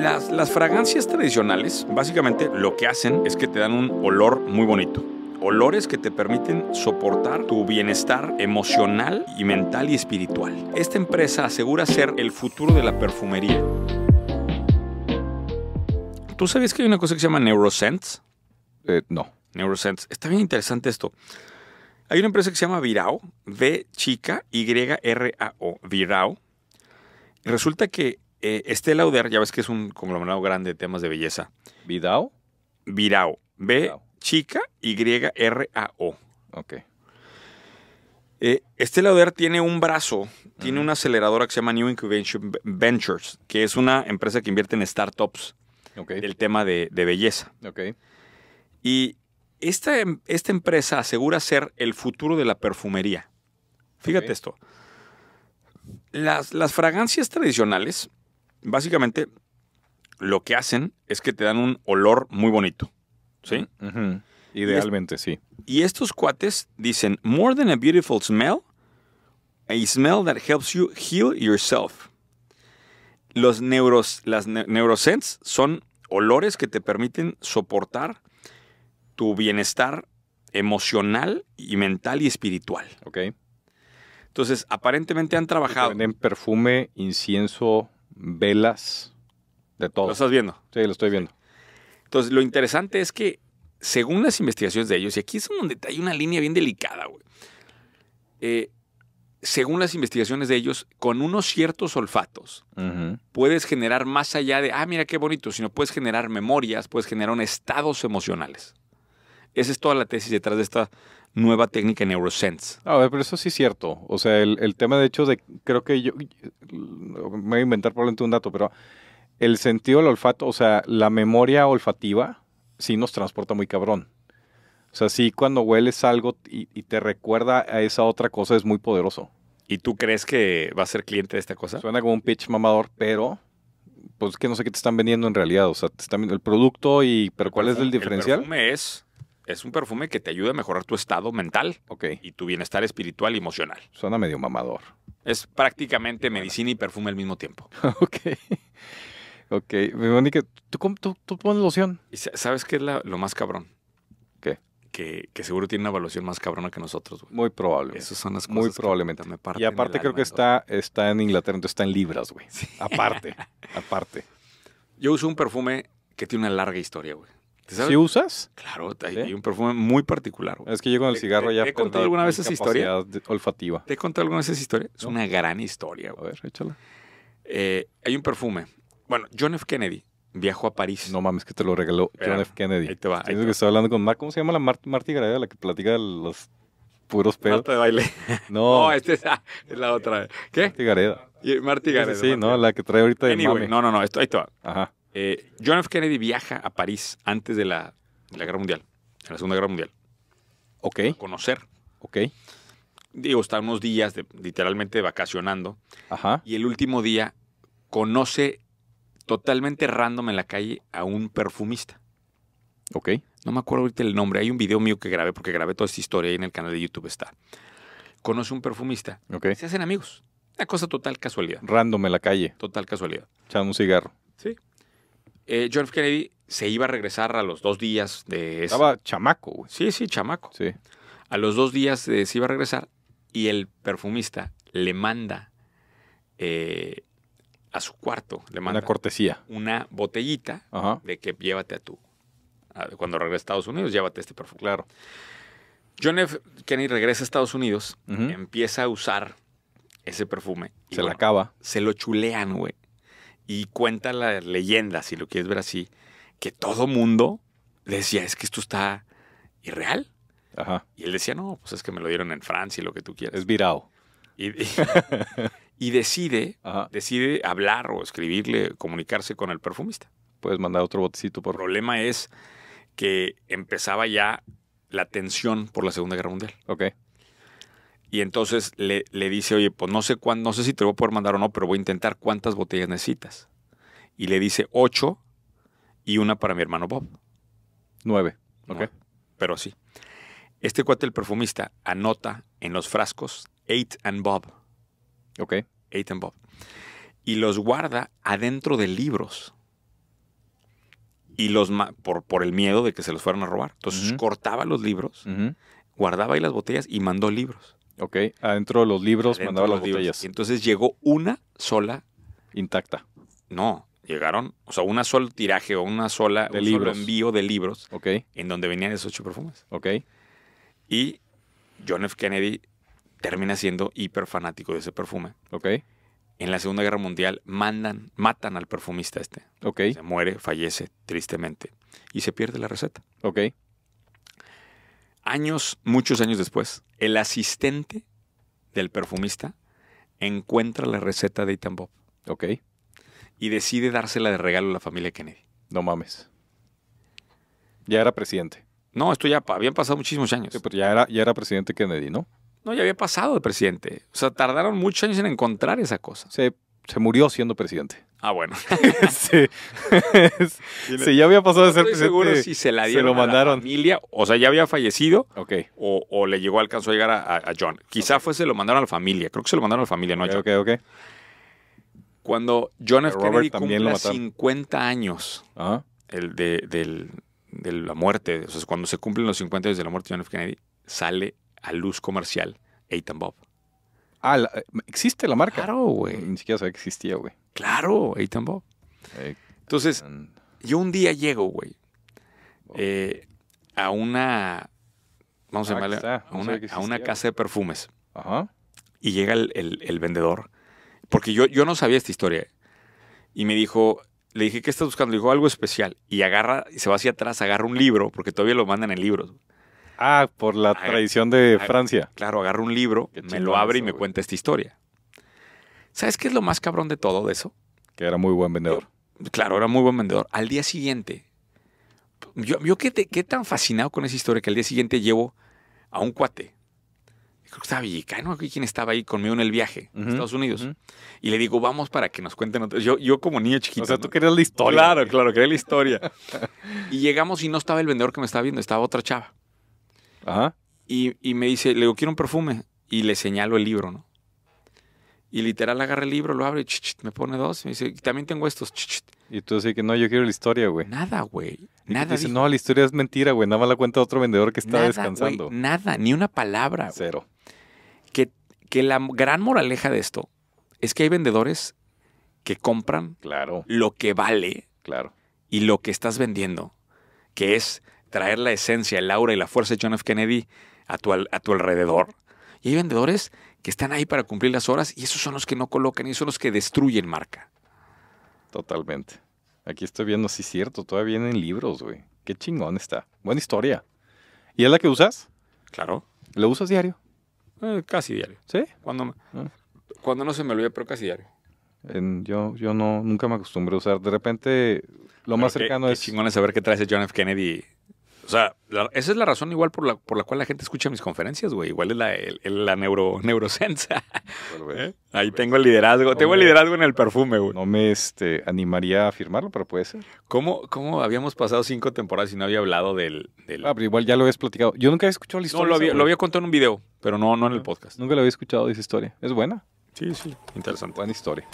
Las, fragancias tradicionales, básicamente lo que hacen es que te dan un olor muy bonito olores que te permiten soportar tu bienestar emocional y mental y espiritual. Esta empresa asegura ser el futuro de la perfumería. ¿Tú sabías que hay una cosa que se llama Neurosense? Eh, no. Neurosense. Está bien interesante esto. Hay una empresa que se llama Virao, V chica Y R A O, Virao. Resulta que eh, este Lauder, ya ves que es un conglomerado grande de temas de belleza. ¿Vidao? Virao. B, chica, Y, R, A, O. Ok. Eh, este Lauder tiene un brazo, tiene una aceleradora que se llama New Incubation Ventures, que es una empresa que invierte en startups. El tema de, belleza. OK. Y esta, em, esta, empresa asegura ser el futuro de la perfumería. Fíjate esto. Las, las, fragancias tradicionales Básicamente, lo que hacen es que te dan un olor muy bonito. ¿Sí? Idealmente, sí. Y estos cuates dicen, more than a beautiful smell, a smell that helps you heal yourself. Los neuros, las neuroscents son olores que te permiten soportar tu bienestar emocional y mental y espiritual. Ok. Entonces, aparentemente han trabajado. Venden perfume, incienso, velas, de todo. ¿Lo estás viendo? Sí, lo estoy viendo. Entonces, lo interesante es que, según las investigaciones de ellos, y aquí es donde hay una línea bien delicada, güey. Eh, según las investigaciones de ellos, con unos ciertos olfatos puedes generar más allá de, ah, mira qué bonito, sino puedes generar memorias, puedes generar estados emocionales. Esa es toda la tesis detrás de esta nueva técnica Neurosense. A ver, pero eso sí es cierto. O sea, el, tema de hecho de, creo que yo, me voy a inventar probablemente un dato, pero el sentido del olfato, o sea, la memoria olfativa sí nos transporta muy cabrón. O sea, sí cuando hueles algo y, te recuerda a esa otra cosa es muy poderoso. ¿Y tú crees que va a ser cliente de esta cosa? Suena como un pitch mamador, pero pues que no sé qué te están vendiendo en realidad. O sea, te están vendiendo el producto y pero ¿cuál es el diferencial? El es es un perfume que te ayuda a mejorar tu estado mental y tu bienestar espiritual y emocional. Suena medio mamador. Es prácticamente medicina y perfume al mismo tiempo. ok. Ok. Mónica, ¿tú, pones loción? ¿Sabes qué es lo más cabrón? ¿Qué? Que, que, seguro tiene una evaluación más cabrona que nosotros. Güey. Muy probable. Esas son las cosas. Muy probablemente. me y aparte creo que está, está en Inglaterra, entonces está en libras, güey. Aparte. aparte. Yo uso un perfume que tiene una larga historia, güey. ¿Sí usas? Claro, hay, un perfume muy particular. Es que yo con el cigarro ya... ¿Te he contado alguna vez esa historia? Olfativa. ¿Te he contado alguna vez esa historia? Es una gran historia. Güey. A ver, échala. Eh, hay un perfume. Bueno, John F. Kennedy viajó a París. No mames, que te lo regaló John F. Kennedy. Ahí te va. que estar hablando con ¿Cómo se llama la Mar Marti Gareda, la que platica los puros pedos? de baile. No. esta ah, es, la, otra. ¿Qué? Marty Gareda. Marti Gareda. Sí, no, la que trae ahorita de No, no, no, esto, ahí te va. Ajá. Eh, John F. Kennedy viaja a París antes de la, Guerra Mundial, la Segunda Guerra Mundial. Ok. A conocer. Ok. Digo, está unos días literalmente vacacionando. Ajá. Y el último día conoce totalmente random en la calle a un perfumista. Ok. No me acuerdo ahorita el nombre. Hay un video mío que grabé porque grabé toda esta historia ahí en el canal de YouTube está. Conoce un perfumista. Ok. Se hacen amigos. Una cosa total casualidad. Random en la calle. Total casualidad. Echan un cigarro. Sí. Eh, John F. Kennedy se iba a regresar a los dos días de... Estaba chamaco, güey. Sí, sí, chamaco. Sí. A los dos días se iba a regresar y el perfumista le manda eh, a su cuarto, le manda... Una cortesía. Una botellita de que llévate a tu... cuando regresa a Estados Unidos, llévate este perfume. Claro. John F. Kennedy regresa a Estados Unidos, empieza a usar ese perfume. se acaba. Se lo chulean, güey. Y cuenta la leyenda, si lo quieres ver así, que todo mundo decía, es que esto está irreal. Y él decía, no, pues es que me lo dieron en Francia y lo que tú quieras. Es virado. Y, decide, decide hablar o escribirle, comunicarse con el perfumista. Puedes mandar otro botecito por. El problema es que empezaba ya la tensión por la Segunda Guerra Mundial. Ok. Y entonces le, dice, oye, pues no sé, no sé si te voy a poder mandar o no, pero voy a intentar cuántas botellas necesitas. Y le dice ocho y una para mi hermano Bob. Nueve. Ok. pero sí. Este cuate, el perfumista, anota en los frascos Eight and Bob. Ok. Eight and Bob. Y los guarda adentro de libros. Y los por, por el miedo de que se los fueran a robar. Entonces cortaba los libros, guardaba ahí las botellas y mandó libros. Ok, adentro de los libros mandaba los botellas. Y entonces llegó una sola. Intacta. No, llegaron, o sea, una solo tiraje o una sola, un solo envío de libros. Ok. En donde venían esos ocho perfumes. Ok. Y John F. Kennedy termina siendo hiper fanático de ese perfume. Ok. En la Segunda Guerra Mundial mandan, matan al perfumista este. Ok. Se muere, fallece, tristemente. Y se pierde la receta. Ok años, muchos años después, el asistente del perfumista encuentra la receta de Ethan Bob. Ok. Y decide dársela de regalo a la familia Kennedy. No mames. Ya era presidente. No, esto ya habían pasado muchísimos años. pero ya era, ya era presidente Kennedy, ¿no? No, ya había pasado de presidente. O sea, tardaron muchos años en encontrar esa cosa. Se, se murió siendo presidente. Ah, bueno. sí. ya había pasado de ser presidente. seguro si se la dieron lo mandaron. la familia. O sea, ya había fallecido. O, le llegó, alcanzó a llegar a, John. Quizá fue se lo mandaron a la familia. Creo que se lo mandaron a la familia, no a John. Ok, ok. Cuando John F. Kennedy cumple 50 años el de, la muerte, o sea, cuando se cumplen los 50 años de la muerte de John F. Kennedy, sale a luz comercial and Bob. Ah, eh, existe la marca. Claro, güey. Ni siquiera sabía que existía, güey. Claro, ahí Bob. Entonces, yo un día llego, güey, eh, a una, vamos a ah, a una, casa de perfumes. Ajá. Y llega el, vendedor, porque yo, yo no sabía esta historia. Y me dijo, le dije, ¿qué estás buscando? Le dijo, algo especial. Y agarra, y se va hacia atrás, agarra un libro, porque todavía lo mandan en libros. Ah, por la tradición de Francia. Claro, agarra un libro, me lo abre y me cuenta esta historia. ¿Sabes qué es lo más cabrón de todo de eso? Que era muy buen vendedor. claro, era muy buen vendedor. Al día siguiente, yo, quedé, tan fascinado con esa historia que al día siguiente llevo a un cuate. Creo que estaba ¿no? quién estaba ahí conmigo en el viaje a Estados Unidos. Y le digo, vamos para que nos cuenten. Yo, yo como niño chiquito. O sea, tú querías la historia. Claro, claro, quería la historia. y llegamos y no estaba el vendedor que me estaba viendo, estaba otra chava. Ajá. Y, y me dice, le digo, quiero un perfume. Y le señalo el libro, ¿no? Y literal agarra el libro, lo abre y me pone dos. Y me dice, también tengo estos. y tú dices que no, yo quiero la historia, güey. Nada, güey. Nada. Dice, no, la historia es mentira, güey. Nada más la cuenta otro vendedor que está descansando. nada, ni una palabra. Cero. Que, que la gran moraleja de esto es que hay vendedores que compran lo que vale claro. y lo que estás vendiendo, que es traer la esencia, el aura y la fuerza de John F. Kennedy a tu, a tu alrededor y hay vendedores que están ahí para cumplir las horas y esos son los que no colocan y son los que destruyen marca. Totalmente. Aquí estoy viendo, si es cierto, todavía vienen libros, güey. Qué chingón está. Buena historia. ¿Y es la que usas? Claro. ¿Lo usas diario? Eh, casi diario. ¿Sí? Cuando, ah. cuando no se me olvida, pero casi diario. yo yo no, nunca me acostumbré a usar. De repente, lo más cercano qué es. Chingón saber qué trae ese John F. Kennedy o sea, esa es la razón igual por la, por la cual la gente escucha mis conferencias, güey. Igual es la, el, neuro, pues, ¿Eh? Ahí pues. tengo el liderazgo. tengo el liderazgo en el perfume, güey. No me este, animaría a firmarlo, pero puede ser. ¿Cómo, cómo habíamos pasado cinco temporadas y no había hablado del, del... Ah, pero igual ya lo habías platicado. Yo nunca había escuchado la historia. No, lo había, lo contado en un video, pero no, no en el ah, podcast. Nunca lo había escuchado de esa historia. Es buena. Sí, sí. Interesante. Buena historia.